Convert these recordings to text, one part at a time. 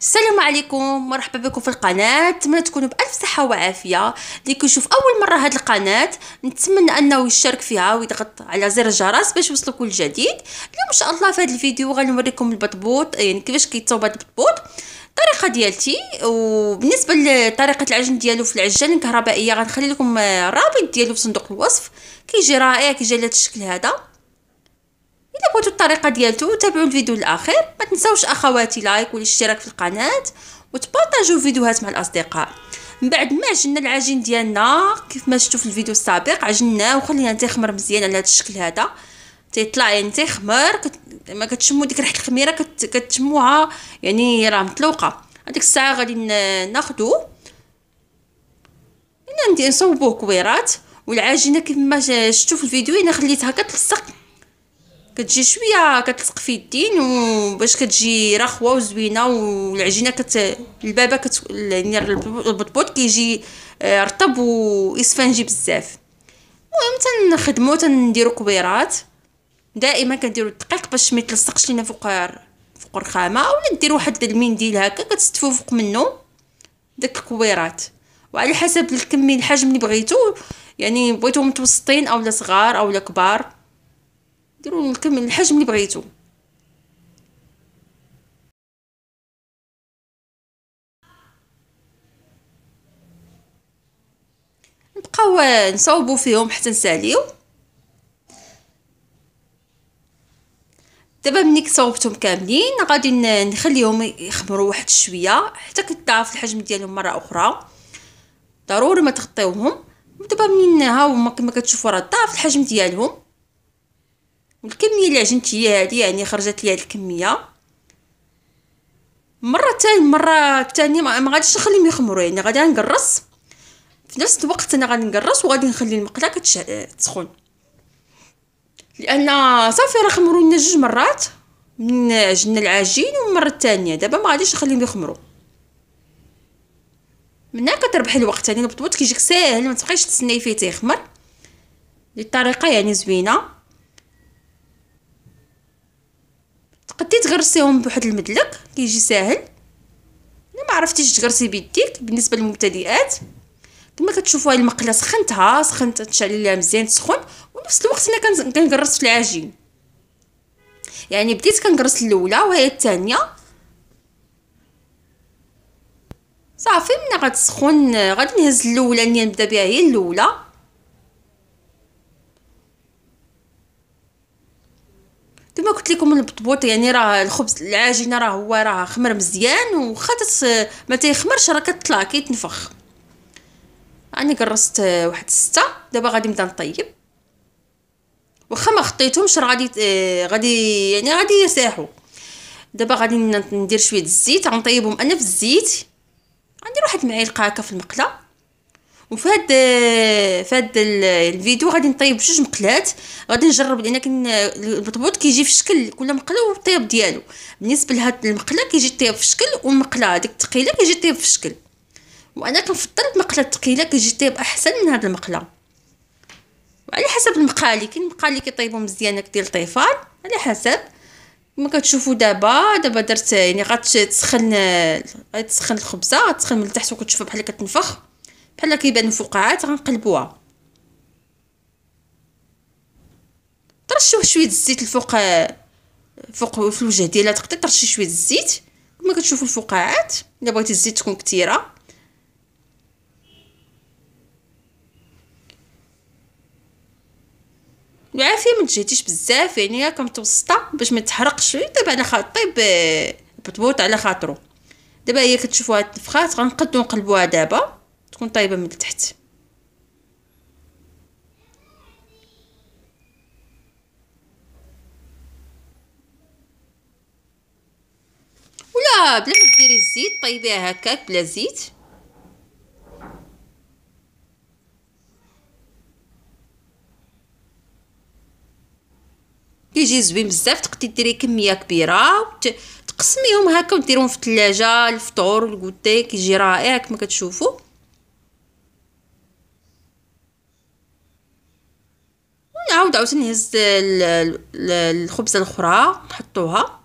السلام عليكم مرحبا بكم في القناه نتمنى تكونوا بالف صحه وعافيه اللي كيشوف اول مره هاد القناه نتمنى انه يشارك فيها ويضغط على زر الجرس باش يوصلو كل جديد اليوم ان شاء الله في هاد الفيديو غنوريكم البطبوط يعني كيفاش كيتصاوب هاد البطبوط الطريقه ديالتي وبالنسبه لطريقه العجن ديالو في العجان الكهربائيه غنخلي لكم الرابط ديالو في صندوق الوصف كيجي رائع كيجي على الشكل هذا الى بغيتو الطريقه ديالتو تابعوا الفيديو للاخير ما تنساوش اخواتي لايك والاشتراك في القناه وتبارطاجوا الفيديوهات مع الاصدقاء من بعد ما عجنا العجين ديالنا كيف ما شفتوا في الفيديو السابق عجناه وخلينا تيخمر مزيان على هذا الشكل هذا تيطلع يعني تيخمر ما كتشمو ديك ريحه الخميره كت... كتشموها يعني راه مطلوقه هذيك الساعه غادي ناخذوه نصوبوه كويرات والعجينه كيف ما شفتوا في الفيديو انا خليتها كتلصق كتجي شويه كتلصق في يدين وباش كتجي رخوه وزوينه والعجينه كت البابا كت يعني البطبوط كيجي آه، رطب واسفنجي بزاف المهم تنخدمو تنديرو كبيرات دائما كنديرو الدقيق باش ما يتلصقش لينا فوق فوق الرخامه ولا دير واحد المنديل هكا كتستفو فوق منه داك الكويرات وعلى حسب الكميه الحجم اللي بغيتو يعني بغيتهم متوسطين اولا صغار اولا كبار ديروا الكم الحجم اللي بغيتو نبقاو نصاوبو فيهم حتى نساليو دابا ملي كصاوبتهم كاملين غادي نخليهم يخمروا واحد شويه حتى كتضاعف الحجم ديالهم مره اخرى ضروري ما تغطيوهم دابا منين ها هما كما كتشوفوا راه ضاعف الحجم ديالهم والكميه اللي عجنت هي هذه يعني خرجت لي هذه الكميه مره تاني مره الثانيه ما غاديش نخليهم يخمروا يعني غادي نقرص في نفس الوقت انا غادي نقرص وغادي نخلي المقله تسخن لان صافي راه خمروا لنا جوج مرات من عجنا العجين والمره الثانيه دابا ما غاديش نخليهم يخمروا من هنا كتربحي الوقت يعني البطبوط كيجيك ساهل ما تبقايش تسناي فيه تيخمر دي الطريقه يعني زوينه تقدي تغرسيهم بواحد المدلك كيجي ساهل الا ما عرفتيش تغرسي بيديك بالنسبه للمبتدئات كما كتشوفوا هاي المقله سخنتها سخنت تشعل ليها مزيان تسخن ونفس الوقت انا كنغرس في العجين يعني بديت كنغرس الاولى وهي الثانيه صافي ملي غتسخن غادي نهز الاولانيه نبدا بها هي الاولى الحبوط يعني راه الخبز العجينه راه هو راه خمر مزيان وخا ما تيخمرش راه كتطلع كيتنفخ راني قرصت واحد ستة دابا غادي نبدا نطيب واخا ما خطيتهمش راه غادي آه، غادي يعني غادي يساحوا دابا غادي ندير شويه الزيت غنطيبهم انا في الزيت غندير واحد المعلقه هكا في المقله وفهاد فهاد الفيديو غادي نطيب جوج مقلات غادي نجرب لان كن المطبوط كيجي في شكل كل مقله والطياب ديالو بالنسبه لهاد المقله كيجي الطياب في شكل والمقله هذيك الثقيله كيجي الطياب في شكل وانا كنفضل المقله الثقيله كيجي الطياب احسن من هاد المقله وعلى حسب المقالي كاين مقالي كيطيبو مزيان ديال الطيفان على حسب كما كتشوفوا دابا دابا درت يعني غتسخن غتسخن الخبزه غتسخن من التحت وكتشوفها بحال كتنفخ بحال كيبان الفقاعات غنقلبوها ترشوا شويه الزيت الفوق فوق في الوجه ديالها تقدر ترشي شويه الزيت كما كتشوفوا الفقاعات الا بغيتي الزيت تكون كثيره العافيه ما تجهديش بزاف يعني متوسطه باش ما تحرقش دابا على خاطر طيب بطبوط على خاطرو دابا هي كتشوفوها تنفخات غنقدو نقلبوها دابا تكون طايبه من التحت ولا بلا ما ديري الزيت طيبيها هكاك بلا زيت كيجي زوين بزاف تقدري ديري كميه كبيره وت... تقسميهم هكا وديريهم في الثلاجه الفطور والكوتي كيجي رائع كما كتشوفوا نعاود عاوتاني نهز الخبزه الاخرى نحطوها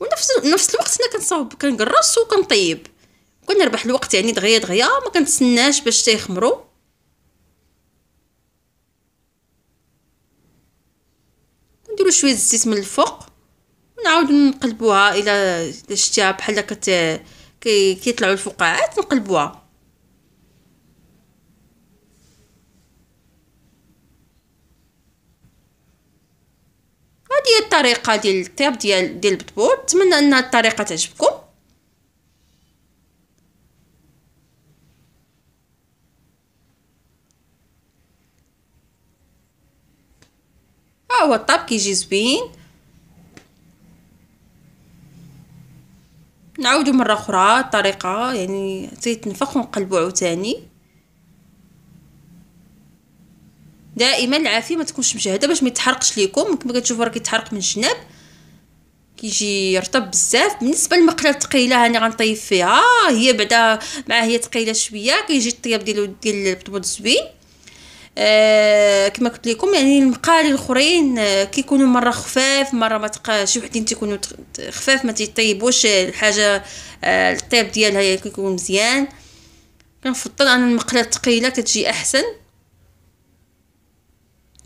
ونفس نفس الوقت أنا كنصاوب كنقرص وكنطيب كنربح الوقت يعني دغيا دغيا ما كنتسناش باش تيخمرو نديرو شويه الزيت من الفوق ونعاود نقلبوها الى شتيها بحال كت كيطلعو الفقاعات نقلبوها هذه هي الطريقه ديال الطياب ديال ديال البطبول نتمنى ان الطريقه تعجبكم ها هو الطاب كيجي زوين نعاودو مره اخرى الطريقه يعني تيتنفخ ونقلبو عاوتاني دائما العافيه ما تكونش مجهده باش ما يتحرقش ليكم كما كتشوفوا راه كيتحرق من الجناب كيجي يرطب بزاف بالنسبه للمقله الثقيله هاني غنطيب فيها هي بعدا مع هي ثقيله شويه كيجي الطياب ديالو ديال البطبوط زوين آه كما قلت لكم يعني المقالي الاخرين آه كيكونوا مره خفاف مره ما تقاش شي وحدين تيكونوا خفاف ما تيطيبوش آه، الحاجه آه ديالها يعني كيكون مزيان كنفضل ان المقله الثقيله كتجي احسن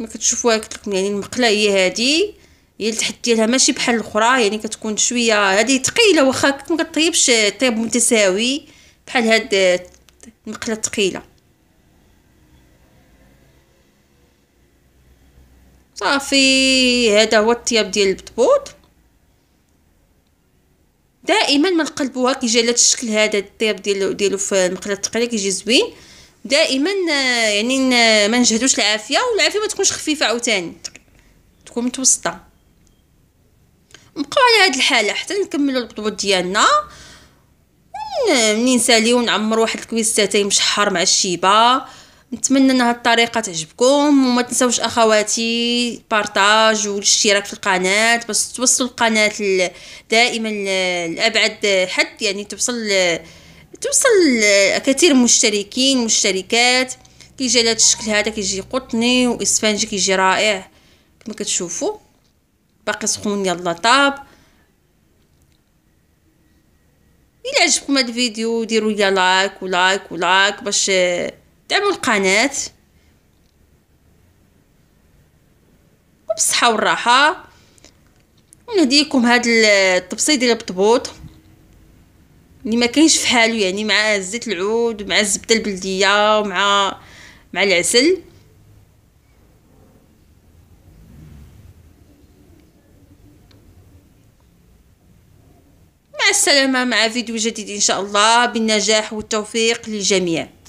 كما كتشوفوها قلت لكم يعني المقله هي هذه هي التحت ديالها ماشي بحال الاخرى يعني كتكون شويه هذه ثقيله واخا ما كطيبش طيب متساوي بحال هاد المقله الثقيله صافي هذا هو الطياب ديال البطبوط دائما ما نقلبوها كيجي على الشكل هذا الطياب ديالو ديالو في المقله الثقيله كيجي زوين دائما آه، يعني ما نجهدوش العافيه والعافيه ما تكونش خفيفه عاوتاني تكون متوسطه نبقاو على هاد الحاله حتى نكملوا القطبوط ديالنا منين نساليو نعمر واحد الكويستاتين مشحر مع الشيبه نتمنى ان هاد الطريقه تعجبكم وما تنساوش اخواتي بارطاج والاشتراك في القناه باش توصل القناه دائما آه، لابعد حد يعني توصل آه، توصل كثير مشتركين مشتركات كيجي على هذا الشكل هذا كيجي قطني واسفنجي كيجي رائع كما كتشوفوا باقي سخون يلا طاب الى عجبكم هذا الفيديو ديروا لي لايك ولايك ولايك باش دعموا القناه وبالصحه والراحه ونهديكم هذا التبسيط ديال البطبوط اللي يعني ما كاينش في حاله يعني مع زيت العود مع الزبده البلديه ومع مع العسل مع السلامه مع فيديو جديد ان شاء الله بالنجاح والتوفيق للجميع